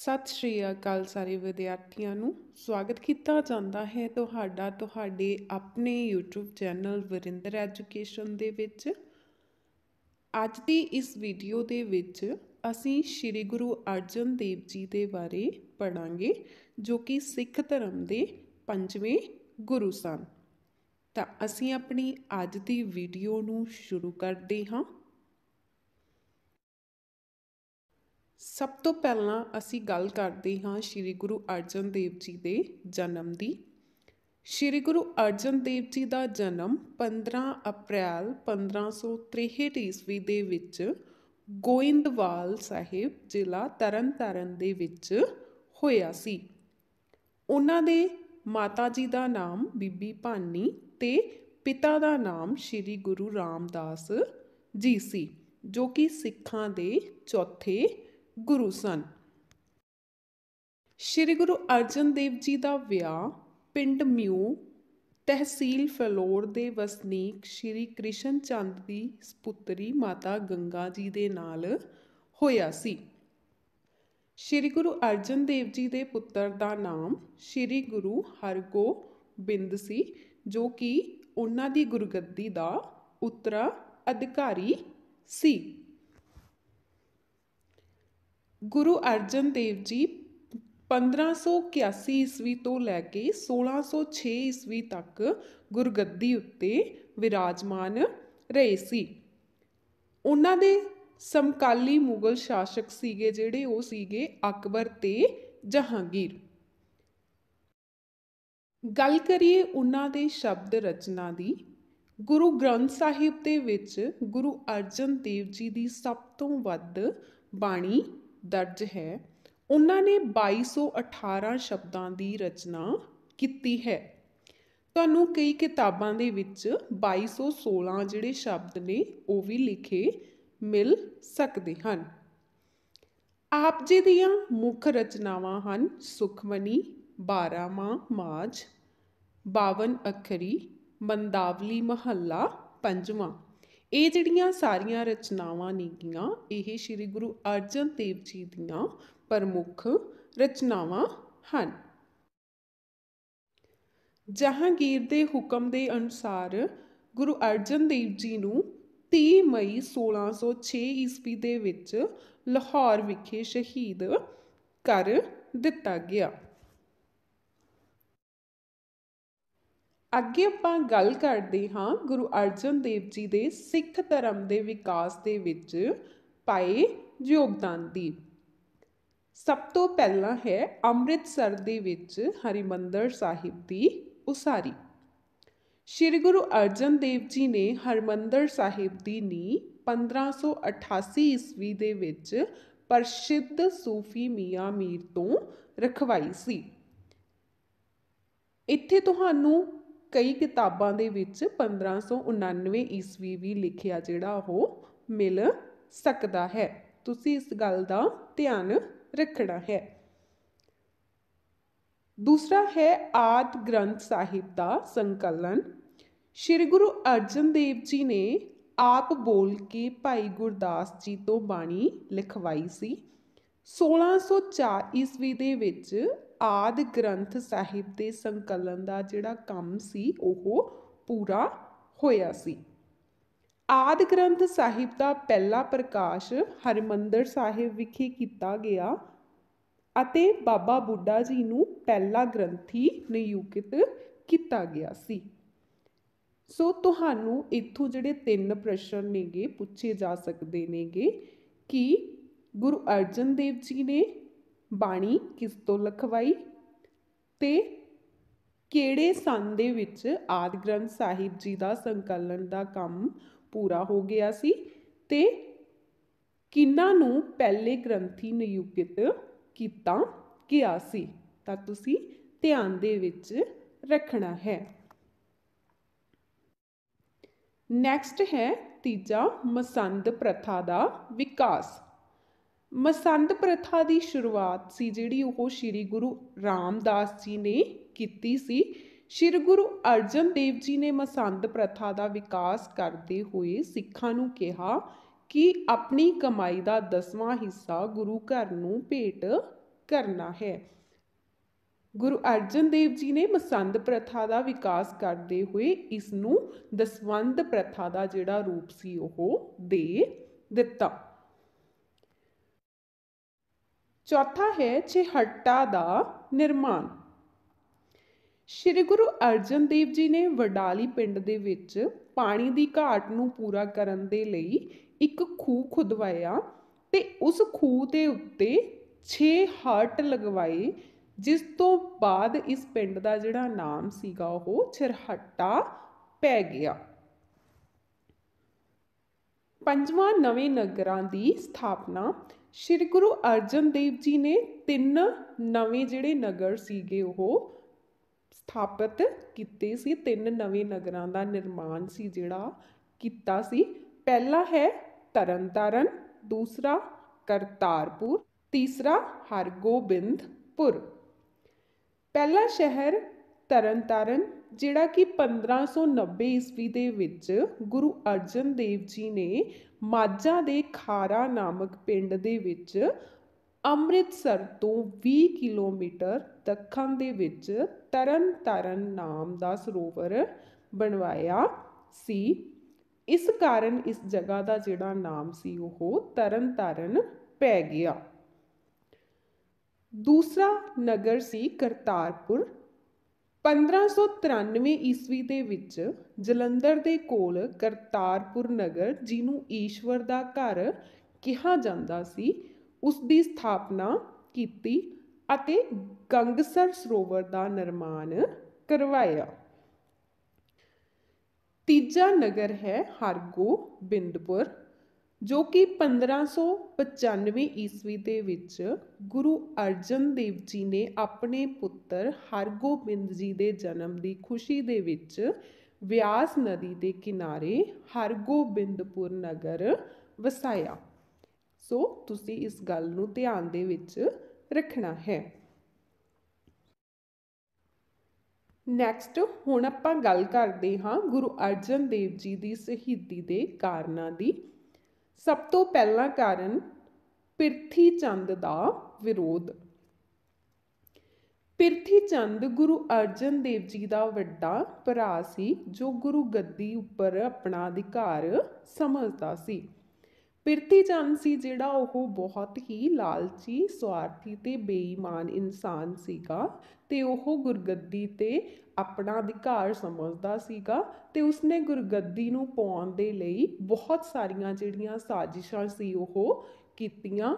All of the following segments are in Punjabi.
ਸਤਿ ਸ਼੍ਰੀ ਅਕਾਲ ਸਾਰੇ ਵਿਦਿਆਰਥੀਆਂ ਨੂੰ ਸਵਾਗਤ ਕੀਤਾ ਜਾਂਦਾ ਹੈ ਤੁਹਾਡਾ ਤੁਹਾਡੇ ਆਪਣੇ YouTube ਚੈਨਲ ਵਰਿੰਦਰ ਐਜੂਕੇਸ਼ਨ ਦੇ ਵਿੱਚ ਅੱਜ ਦੀ ਇਸ ਵੀਡੀਓ ਦੇ ਵਿੱਚ ਅਸੀਂ ਸ੍ਰੀ ਗੁਰੂ ਅਰਜਨ ਦੇਵ ਜੀ ਦੇ ਬਾਰੇ ਪੜਾਂਗੇ ਜੋ ਕਿ ਸਿੱਖ ਧਰਮ ਦੇ ਪੰਜਵੇਂ ਗੁਰੂ ਸਨ ਤਾਂ ਅਸੀਂ ਆਪਣੀ ਅੱਜ ਦੀ ਵੀਡੀਓ ਨੂੰ ਸ਼ੁਰੂ ਕਰਦੇ ਹਾਂ ਸਭ ਤੋਂ ਪਹਿਲਾਂ ਅਸੀਂ ਗੱਲ ਕਰਦੇ ਹਾਂ ਸ਼੍ਰੀ ਗੁਰੂ ਅਰਜਨ ਦੇਵ ਜੀ ਦੇ ਜਨਮ ਦੀ ਸ਼੍ਰੀ ਗੁਰੂ ਅਰਜਨ ਦੇਵ ਜੀ ਦਾ ਜਨਮ 15 ਅਪ੍ਰੈਲ 1563 ਈਸਵੀ ਦੇ ਵਿੱਚ ਗੋਇੰਦਵਾਲ ਸਾਹਿਬ ਜ਼ਿਲ੍ਹਾ ਤਰਨਤਾਰਨ ਦੇ ਵਿੱਚ ਹੋਇਆ ਸੀ ਉਹਨਾਂ ਦੇ ਮਾਤਾ ਜੀ ਦਾ ਨਾਮ ਬੀਬੀ ਭਾਨੀ ਤੇ ਪਿਤਾ ਦਾ ਨਾਮ ਸ਼੍ਰੀ ਗੁਰੂ ਰਾਮਦਾਸ ਜੀ ਸੀ ਜੋ ਕਿ ਸਿੱਖਾਂ ਦੇ ਚੌਥੇ ਗੁਰੂ ਸਨ ਸ਼੍ਰੀ ਗੁਰੂ ਅਰਜਨ ਦੇਵ ਜੀ ਦਾ ਵਿਆਹ ਪਿੰਡ ਮਿਊ ਤਹਿਸੀਲ ਫਲੋਰ ਦੇ ਵਸਨੀਕ ਸ਼੍ਰੀ ਕ੍ਰਿਸ਼ਨ ਚੰਦ ਦੀ ਸੁਪੁੱਤਰੀ ਮਾਤਾ ਗੰਗਾ ਜੀ ਦੇ ਨਾਲ ਹੋਇਆ ਸੀ ਸ਼੍ਰੀ ਗੁਰੂ ਅਰਜਨ ਦੇਵ ਜੀ ਦੇ ਪੁੱਤਰ ਦਾ ਨਾਮ ਸ਼੍ਰੀ ਗੁਰੂ ਹਰਗੋਬਿੰਦ ਸੀ ਜੋ ਕਿ ਉਹਨਾਂ ਦੀ ਗੁਰਗੱਦੀ ਦਾ ਉਤਰਾ ਅਧਿਕਾਰੀ ਸੀ ਗੁਰੂ ਅਰਜਨ ਦੇਵ ਜੀ 1581 ਈਸਵੀ ਤੋਂ ਲੈ ਕੇ 1606 ਈਸਵੀ ਤੱਕ ਗੁਰਗੱਦੀ ਉੱਤੇ ਵਿਰਾਜਮਾਨ ਰਹੇ ਸੀ ਉਹਨਾਂ ਦੇ ਸਮਕਾਲੀ ਮੁਗਲ ਸ਼ਾਸਕ ਸੀਗੇ ਜਿਹੜੇ ਉਹ ਸੀਗੇ ਅਕਬਰ ਤੇ ਜਹਾਂਗੀਰ ਗੱਲ ਕਰੀਏ ਉਹਨਾਂ ਦੇ ਸ਼ਬਦ ਰਚਨਾ ਦੀ ਗੁਰੂ ਗ੍ਰੰਥ ਸਾਹਿਬ ਦੇ ਵਿੱਚ ਗੁਰੂ ਅਰਜਨ ਦੇਵ ਜੀ ਦੀ ਸਭ ਤੋਂ ਵੱਧ ਬਾਣੀ ਦਰਜ ਹੈ ਉਹਨਾਂ ਨੇ 2218 ਸ਼ਬਦਾਂ ਦੀ ਰਚਨਾ ਕੀਤੀ ਹੈ ਤੁਹਾਨੂੰ ਕਈ ਕਿਤਾਬਾਂ ਦੇ ਵਿੱਚ 2216 ਜਿਹੜੇ ਸ਼ਬਦ ਨੇ ਉਹ ਵੀ ਲਿਖੇ ਮਿਲ ਸਕਦੇ ਹਨ ਆਪ ਜੀ ਦੀਆਂ ਮੁੱਖ ਰਚਨਾਵਾਂ ਹਨ ਸੁਖਮਨੀ 12ਵਾਂ ਮਾਝ 52 ਅਖਰੀ ਮੰਦਾਵਲੀ ਮਹੱਲਾ ਪੰਜਵਾਂ ਇਹ ਜਿਹੜੀਆਂ ਸਾਰੀਆਂ ਰਚਨਾਵਾਂ ਨੇਗੀਆਂ ਇਹ ਸ੍ਰੀ ਗੁਰੂ ਅਰਜਨ ਦੇਵ ਜੀ ਦੀਆਂ ਪ੍ਰਮੁੱਖ ਰਚਨਾਵਾਂ ਹਨ ਜਹਾਂਗੀਰ ਦੇ ਹੁਕਮ ਦੇ ਅਨੁਸਾਰ ਗੁਰੂ ਅਰਜਨ ਦੇਵ ਜੀ ਨੂੰ 30 ਮਈ 1606 ਈਸਵੀ ਦੇ ਵਿੱਚ ਲਾਹੌਰ ਵਿਖੇ ਸ਼ਹੀਦ ਕਰ ਦਿੱਤਾ ਗਿਆ ਅੱਗੇ ਆਪਾਂ ਗੱਲ ਕਰਦੇ ਹਾਂ ਗੁਰੂ ਅਰਜਨ ਦੇਵ ਜੀ ਦੇ ਸਿੱਖ ਧਰਮ ਦੇ ਵਿਕਾਸ ਦੇ ਵਿੱਚ ਪਾਏ ਯੋਗਦਾਨ ਦੀ ਸਭ ਤੋਂ ਪਹਿਲਾਂ ਹੈ ਅੰਮ੍ਰਿਤਸਰ ਦੇ ਵਿੱਚ ਹਰਿਮੰਦਰ ਸਾਹਿਬ ਦੀ ਉਸਾਰੀ ਸ੍ਰੀ ਗੁਰੂ ਅਰਜਨ ਦੇਵ ਜੀ ਨੇ ਹਰਿਮੰਦਰ ਸਾਹਿਬ ਦੀ ਨੀ 1588 ਈਸਵੀ ਦੇ ਵਿੱਚ ਪ੍ਰਸਿੱਧ ਸੂਫੀ ਮੀਆਂ ਮੀਰ ਤੋਂ ਰਖਵਾਈ ਸੀ ਇੱਥੇ ਤੁਹਾਨੂੰ ਕਈ ਕਿਤਾਬਾਂ ਦੇ ਵਿੱਚ 1599 ਈਸਵੀ ਵੀ ਲਿਖਿਆ ਜਿਹੜਾ ਉਹ ਮਿਲ ਸਕਦਾ ਹੈ ਤੁਸੀਂ ਇਸ ਗੱਲ ਦਾ ਧਿਆਨ ਰੱਖਣਾ ਹੈ ਦੂਸਰਾ ਹੈ ਆਦ ਗ੍ਰੰਥ ਸਾਹਿਬ ਦਾ ਸੰਕਲਨ ਸ੍ਰੀ ਗੁਰੂ ਅਰਜਨ ਦੇਵ ਜੀ ਨੇ ਆਪ ਬੋਲ ਕੇ ਭਾਈ ਗੁਰਦਾਸ ਜੀ ਤੋਂ ਬਾਣੀ ਲਿਖਵਾਈ ਸੀ 1604 ਈਸਵੀ ਦੇ ਵਿੱਚ ਆਦਿ ਗ੍ਰੰਥ ਸਾਹਿਬ ਦੇ ਸੰਕਲਨ ਦਾ ਜਿਹੜਾ ਕੰਮ ਸੀ ਉਹ ਪੂਰਾ ਹੋਇਆ ਸੀ ਆਦਿ ਗ੍ਰੰਥ ਸਾਹਿਬ ਦਾ ਪਹਿਲਾ ਪ੍ਰਕਾਸ਼ ਹਰਮੰਦਰ ਸਾਹਿਬ ਵਿਖੇ ਕੀਤਾ ਗਿਆ ਅਤੇ ਬਾਬਾ ਬੁੱਢਾ ਜੀ ਨੂੰ ਪਹਿਲਾ ਗ੍ਰੰਥੀ ਨਿਯੁਕਤ ਕੀਤਾ ਗਿਆ ਸੀ ਸੋ ਤੁਹਾਨੂੰ ਇੱਥੋਂ ਜਿਹੜੇ ਤਿੰਨ ਪ੍ਰਸ਼ਨ ਨੇਗੇ ਪੁੱਛੇ ਜਾ ਸਕਦੇ ਨੇਗੇ ਕਿ ਗੁਰੂ ਅਰਜਨ ਦੇਵ ਜੀ ਨੇ ਬਾਣੀ ਕਿਸ ਤੋਂ ਲਖਵਾਈ ਤੇ ਕਿਹੜੇ ਸੰਨ ਦੇ ਵਿੱਚ ਆਦ ਗ੍ਰੰਥ ਸਾਹਿਬ ਜੀ ਦਾ ਸੰਕਲਨ ਦਾ ਕੰਮ ਪੂਰਾ ਹੋ ਗਿਆ ਸੀ ਤੇ ਕਿੰਨਾਂ ਨੂੰ ਪਹਿਲੇ ਗ੍ਰੰਥੀ ਨਿਯੁਕਤ ਕੀਤਾ ਗਿਆ ਸੀ ਤਾਂ ਤੁਸੀਂ ਧਿਆਨ ਦੇ ਵਿੱਚ ਰੱਖਣਾ ਹੈ ਨੈਕਸਟ ਹੈ ਤੀਜਾ ਮਸੰਦ ਪ੍ਰਥਾ ਦਾ ਵਿਕਾਸ ਮਸੰਦ ਪ੍ਰਥਾ ਦੀ ਸ਼ੁਰੂਆਤ ਸੀ ਜਿਹੜੀ ਉਹ ਸ਼੍ਰੀ ਗੁਰੂ ਰਾਮਦਾਸ ਜੀ ਨੇ ਕੀਤੀ ਸੀ ਸ਼੍ਰੀ ਗੁਰੂ ਅਰਜਨ ਦੇਵ ਜੀ ਨੇ ਮਸੰਦ ਪ੍ਰਥਾ ਦਾ ਵਿਕਾਸ ਕਰਦੇ ਹੋਏ ਸਿੱਖਾਂ ਨੂੰ ਕਿਹਾ ਕਿ ਆਪਣੀ ਕਮਾਈ ਦਾ ਦਸਵਾਂ ਹਿੱਸਾ ਗੁਰੂ ਘਰ ਨੂੰ ਭੇਟ ਕਰਨਾ ਹੈ ਗੁਰੂ ਅਰਜਨ ਦੇਵ ਜੀ ਨੇ ਮਸੰਦ ਪ੍ਰਥਾ ਦਾ ਵਿਕਾਸ ਕਰਦੇ ਹੋਏ ਇਸ ਨੂੰ ਦਸਵੰਦ ਪ੍ਰਥਾ ਦਾ ਜਿਹੜਾ ਰੂਪ ਸੀ ਉਹ ਦੇ ਦਿੱਤਾ ਚੌਥਾ ਹੈ ਛੇਹੱਟਾ ਦਾ ਨਿਰਮਾਣ ਸ਼੍ਰੀ ਗੁਰੂ ਅਰਜਨ ਦੇਵ ਜੀ ਨੇ ਵਡਾਲੀ ਪਿੰਡ ਦੇ ਵਿੱਚ ਪਾਣੀ ਦੀ ਘਾਟ ਨੂੰ ਪੂਰਾ ਕਰਨ ਦੇ ਲਈ ਇੱਕ ਖੂਹ ਖੁਦਵਾਇਆ ਤੇ ਉਸ ਖੂਹ ਦੇ ਉੱਤੇ 6 ਹਰਟ ਲਗਵਾਏ ਜਿਸ ਤੋਂ ਬਾਅਦ ਇਸ ਪਿੰਡ ਦਾ ਜਿਹੜਾ ਨਾਮ ਸੀਗਾ ਉਹ ਛਰਹੱਟਾ ਪੈ ਗਿਆ ਪੰਜਵਾਂ ਨਵੇਂ ਨਗਰਾਂ ਦੀ ਸਥਾਪਨਾ ਸ਼੍ਰੀ ਗੁਰੂ ਅਰਜਨ ਦੇਵ ਜੀ ਨੇ ਤਿੰਨ ਨਵੇਂ ਜਿਹੜੇ ਨਗਰ ਸੀਗੇ ਉਹ ਸਥਾਪਿਤ ਕੀਤੇ ਸੀ ਤਿੰਨ ਨਵੇਂ ਨਗਰਾਂ ਦਾ ਨਿਰਮਾਣ ਸੀ ਜਿਹੜਾ ਕੀਤਾ ਸੀ ਪਹਿਲਾ ਹੈ ਤਰਨਤਾਰਨ ਦੂਸਰਾ ਕਰਤਾਰਪੁਰ ਤੀਸਰਾ ਹਰਗੋਬਿੰਦਪੁਰ ਪਹਿਲਾ ਸ਼ਹਿਰ ਤਰਨਤਾਰਨ ਜਿਹੜਾ ਕਿ 1590 ਈਸਵੀ ਦੇ ਵਿੱਚ ਗੁਰੂ ਅਰਜਨ ਦੇਵ ਜੀ ਨੇ ਮਾਝਾ ਦੇ ਖਾਰਾ ਨਾਮਕ ਪਿੰਡ ਦੇ ਵਿੱਚ ਅੰਮ੍ਰਿਤਸਰ ਤੋਂ 20 ਕਿਲੋਮੀਟਰ ਦੱਖਣ ਦੇ ਵਿੱਚ ਤਰਨ ਤਰਨ ਨਾਮ ਦਾ ਸਰੋਵਰ ਬਣਵਾਇਆ ਸੀ ਇਸ ਕਾਰਨ ਇਸ ਜਗ੍ਹਾ ਦਾ ਜਿਹੜਾ ਨਾਮ ਸੀ ਉਹ ਤਰਨ ਤਰਨ ਪੈ ਗਿਆ ਦੂਸਰਾ ਨਗਰ ਸੀ ਕਰਤਾਰਪੁਰ 1593 ਈਸਵੀ ਦੇ ਵਿੱਚ ਜਲੰਧਰ ਦੇ ਕੋਲ ਕਰਤਾਰਪੁਰ ਨਗਰ ਜਿਹਨੂੰ ਈਸ਼ਵਰ ਦਾ ਘਰ ਕਿਹਾ ਜਾਂਦਾ ਸੀ ਉਸ ਦੀ ਸਥਾਪਨਾ ਕੀਤੀ ਅਤੇ ਗੰਗਸਰ ਸਰੋਵਰ ਦਾ ਨਿਰਮਾਣ ਕਰਵਾਇਆ ਤੀਜਾ ਨਗਰ ਹੈ ਹਰਗੋ ਬਿੰਦਪੁਰ ਜੋ ਕਿ 1595 ਈਸਵੀ ਦੇ ਵਿੱਚ ਗੁਰੂ ਅਰਜਨ ਦੇਵ ਜੀ ਨੇ ਆਪਣੇ ਪੁੱਤਰ ਹਰਗੋਬਿੰਦ ਜੀ ਦੇ ਜਨਮ ਦੀ ਖੁਸ਼ੀ ਦੇ ਵਿੱਚ ਵਿਆਸ ਨਦੀ ਦੇ ਕਿਨਾਰੇ ਹਰਗੋਬਿੰਦਪੁਰ ਨਗਰ ਵਸਾਇਆ ਸੋ ਤੁਸੀਂ ਇਸ ਗੱਲ ਨੂੰ ਧਿਆਨ ਦੇ ਵਿੱਚ ਰੱਖਣਾ ਹੈ ਨੈਕਸਟ ਹੁਣ ਆਪਾਂ ਗੱਲ ਕਰਦੇ ਹਾਂ ਗੁਰੂ ਅਰਜਨ ਦੇਵ ਜੀ ਦੀ ਸ਼ਹੀਦੀ ਦੇ ਕਾਰਨਾਂ ਦੀ ਸਭ ਤੋਂ ਪਹਿਲਾ ਕਾਰਨ ਪਿਰਥੀ ਚੰਦ ਦਾ ਵਿਰੋਧ ਪਿਰਥੀ ਚੰਦ ਗੁਰੂ ਅਰਜਨ ਦੇਵ ਜੀ ਦਾ ਵੱਡਾ ਭਰਾ ਸੀ ਜੋ ਗੁਰੂ ਗੱਦੀ ਉੱਪਰ ਆਪਣਾ ਅਧਿਕਾਰ ਸਮਝਦਾ ਸੀ ਪਿਰਤੀ ਚੰਦ ਸੀ ਜਿਹੜਾ ਉਹ ਬਹੁਤ ਹੀ ਲਾਲਚੀ ਸਵਾਰਥੀ ਤੇ ਬੇਈਮਾਨ ਇਨਸਾਨ ਸੀਗਾ ਤੇ ਉਹ ਗੁਰਗੱਦੀ 'ਤੇ ਆਪਣਾ ਅਧਿਕਾਰ ਸਮਝਦਾ ਸੀਗਾ ਤੇ ਉਸਨੇ ਗੁਰਗੱਦੀ ਨੂੰ ਪਾਉਣ ਦੇ ਲਈ ਬਹੁਤ ਸਾਰੀਆਂ ਜਿਹੜੀਆਂ ਸਾਜ਼ਿਸ਼ਾਂ ਸੀ ਉਹ ਕੀਤੀਆਂ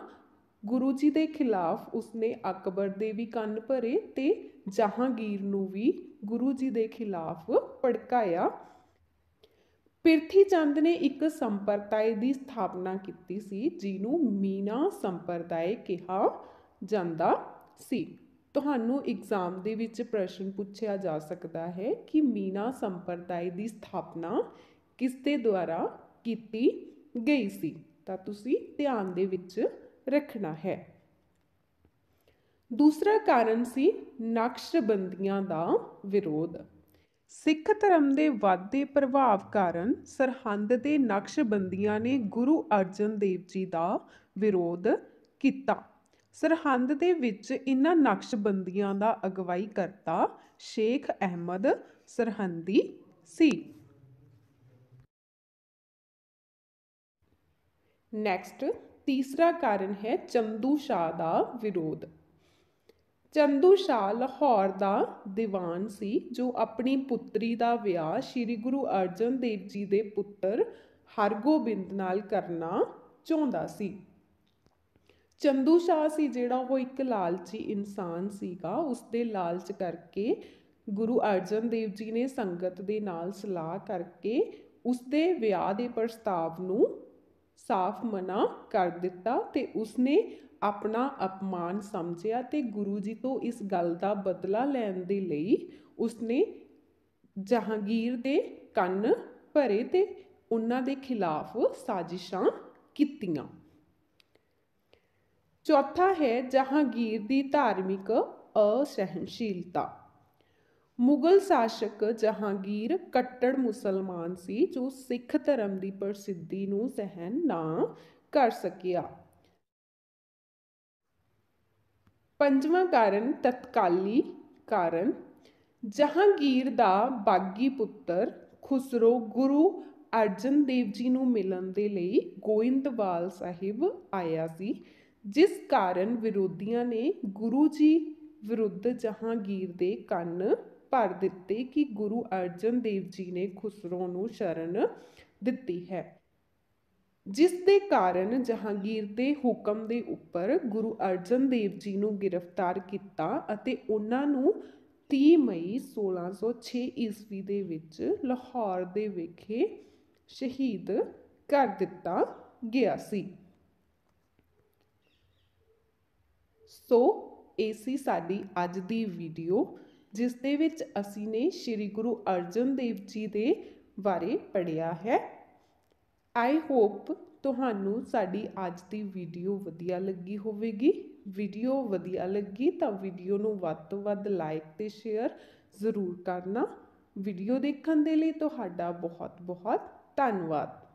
ਗੁਰੂ ਜੀ ਦੇ ਖਿਲਾਫ ਉਸਨੇ ਅਕਬਰ ਦੇ ਵੀ ਕੰਨ ਭਰੇ ਤੇ ਜਹਾਂਗੀਰ ਨੂੰ ਵੀ ਗੁਰੂ ਜੀ ਦੇ ਖਿਲਾਫ ਪੜਕਾਇਆ ਪਿਰਥੀ ਚੰਦ ਨੇ ਇੱਕ ਸੰਪਰਦਾਇ ਦੀ ਸਥਾਪਨਾ ਕੀਤੀ ਸੀ ਜਿਹਨੂੰ ਮੀਨਾ ਸੰਪਰਦਾਇ ਕਿਹਾ ਜਾਂਦਾ ਸੀ ਤੁਹਾਨੂੰ ਐਗਜ਼ਾਮ ਦੇ ਵਿੱਚ ਪ੍ਰਸ਼ਨ ਪੁੱਛਿਆ ਜਾ ਸਕਦਾ ਹੈ ਕਿ ਮੀਨਾ ਸੰਪਰਦਾਇ ਦੀ ਸਥਾਪਨਾ ਕਿਸ ਦੇ ਦੁਆਰਾ ਕੀਤੀ ਗਈ ਸੀ ਤਾਂ ਤੁਸੀਂ ਧਿਆਨ ਦੇ ਵਿੱਚ ਰੱਖਣਾ ਹੈ ਦੂਸਰਾ ਕਾਰਨ ਸੀ ਨਕਸ਼ਬੰਦੀਆਂ ਦਾ ਵਿਰੋਧ ਸਿੱਖ ਧਰਮ ਦੇ ਵੱਧਦੇ ਪ੍ਰਭਾਵ ਕਾਰਨ ਸਰਹੰਦ ਦੇ ਨਕਸ਼ਬੰਦੀਆਂ ਨੇ ਗੁਰੂ ਅਰਜਨ ਦੇਵ ਜੀ ਦਾ ਵਿਰੋਧ ਕੀਤਾ ਸਰਹੰਦ ਦੇ ਵਿੱਚ ਇਹਨਾਂ ਨਕਸ਼ਬੰਦੀਆਂ ਦਾ ਅਗਵਾਈ ਕਰਤਾ ਸ਼ੇਖ ਅਹਿਮਦ ਸਰਹੰਦੀ ਸੀ ਨੈਕਸਟ ਤੀਸਰਾ ਕਾਰਨ ਹੈ ਚੰਦੂ ਸ਼ਾਹ ਦਾ ਵਿਰੋਧ ਚੰਦੂ ਸ਼ਾਹ ਲਾਹੌਰ ਦਾ ਦੀਵਾਨ ਸੀ ਜੋ ਆਪਣੀ ਪੁੱਤਰੀ ਦਾ ਵਿਆਹ ਸ੍ਰੀ ਗੁਰੂ ਅਰਜਨ ਦੇਵ ਜੀ ਦੇ ਪੁੱਤਰ ਹਰਗੋਬਿੰਦ ਨਾਲ ਕਰਨਾ ਚਾਹੁੰਦਾ ਸੀ ਚੰਦੂ ਸ਼ਾਹ ਸੀ ਜਿਹੜਾ ਉਹ ਇੱਕ ਲਾਲਚੀ ਇਨਸਾਨ ਸੀਗਾ ਉਸ ਦੇ ਲਾਲਚ ਕਰਕੇ ਗੁਰੂ ਅਰਜਨ ਦੇਵ ਜੀ ਨੇ ਸੰਗਤ ਦੇ ਨਾਲ ਸਲਾਹ ਕਰਕੇ ਉਸ ਦੇ ਵਿਆਹ ਦੇ ਪ੍ਰਸਤਾਵ ਨੂੰ ਸਾਫ਼ ਮਨਾ ਕਰ ਦਿੱਤਾ ਤੇ ਉਸਨੇ ਆਪਣਾ અપਮਾਨ ਸਮਝਿਆ ਤੇ ਗੁਰੂ ਜੀ ਤੋਂ ਇਸ ਗੱਲ ਦਾ ਬਦਲਾ ਲੈਣ ਦੇ ਲਈ ਉਸਨੇ ਜਹਾਂਗੀਰ ਦੇ ਕੰਨ ਭਰੇ ਤੇ ਉਹਨਾਂ ਦੇ ਖਿਲਾਫ ਸਾਜ਼ਿਸ਼ਾਂ ਕੀਤੀਆਂ ਚੌਥਾ ਹੈ ਜਹਾਂਗੀਰ ਦੀ ਧਾਰਮਿਕ ਅਸਹਿਣਸ਼ੀਲਤਾ ਮੁਗਲ ਸ਼ਾਸਕ ਜਹਾਂਗੀਰ ਕੱਟੜ ਮੁਸਲਮਾਨ ਸੀ ਜੋ ਸਿੱਖ ਧਰਮ ਦੀ ਪ੍ਰਸਿੱਧੀ ਨੂੰ ਸਹਿਨ ਨਾ ਕਰ ਸਕਿਆ ਪੰਜਵਾਂ ਕਾਰਨ ਤਤਕਾਲੀ ਕਾਰਨ ਜਹਾਂਗੀਰ ਦਾ ਬਾਗੀ ਪੁੱਤਰ ਖੁਸਰੋ ਗੁਰੂ ਅਰਜਨ ਦੇਵ ਜੀ ਨੂੰ ਮਿਲਣ ਦੇ ਲਈ ਗੋਇੰਦਵਾਲ ਸਾਹਿਬ ਆਇਆ ਸੀ ਜਿਸ ਕਾਰਨ ਵਿਰੋਧੀਆਂ ਨੇ ਗੁਰੂ ਜੀ ਵਿਰੁੱਧ ਜਹਾਂਗੀਰ ਦੇ ਕੰਨ ਭਰ ਦਿੱਤੇ ਕਿ ਗੁਰੂ ਅਰਜਨ ਦੇਵ ਜੀ ਨੇ ਖੁਸਰੋ ਨੂੰ ਸ਼ਰਨ ਦਿੱਤੀ ਹੈ ਜਿਸ ਦੇ ਕਾਰਨ ਜਹਾਂਗੀਰ ਦੇ ਹੁਕਮ ਦੇ ਉੱਪਰ ਗੁਰੂ ਅਰਜਨ ਦੇਵ ਜੀ ਨੂੰ ਗ੍ਰਿਫਤਾਰ ਕੀਤਾ ਅਤੇ ਉਹਨਾਂ ਨੂੰ 30 ਮਈ 1606 ਈਸਵੀ ਦੇ ਵਿੱਚ ਲਾਹੌਰ ਦੇ ਵਿਖੇ ਸ਼ਹੀਦ ਕਰ ਦਿੱਤਾ ਗਿਆ ਸੀ ਸੋ ਇਹ ਸੀ ਸਾਡੀ ਅੱਜ ਦੀ ਵੀਡੀਓ ਜਿਸ ਦੇ ਵਿੱਚ ਅਸੀਂ ਨੇ ਸ੍ਰੀ ਗੁਰੂ ਅਰਜਨ ਦੇਵ ਜੀ ਦੇ ਬਾਰੇ ਪੜਿਆ ਹੈ ਆਈ ਹੋਪ ਤੁਹਾਨੂੰ ਸਾਡੀ ਅੱਜ ਦੀ ਵੀਡੀਓ ਵਧੀਆ ਲੱਗੀ ਹੋਵੇਗੀ ਵੀਡੀਓ ਵਧੀਆ ਲੱਗੀ ਤਾਂ ਵੀਡੀਓ ਨੂੰ ਵੱਧ ਤੋਂ ਵੱਧ ਲਾਈਕ ਤੇ ਸ਼ੇਅਰ ਜ਼ਰੂਰ ਕਰਨਾ ਵੀਡੀਓ ਦੇਖਣ ਦੇ ਲਈ ਤੁਹਾਡਾ ਬਹੁਤ ਬਹੁਤ ਧੰਨਵਾਦ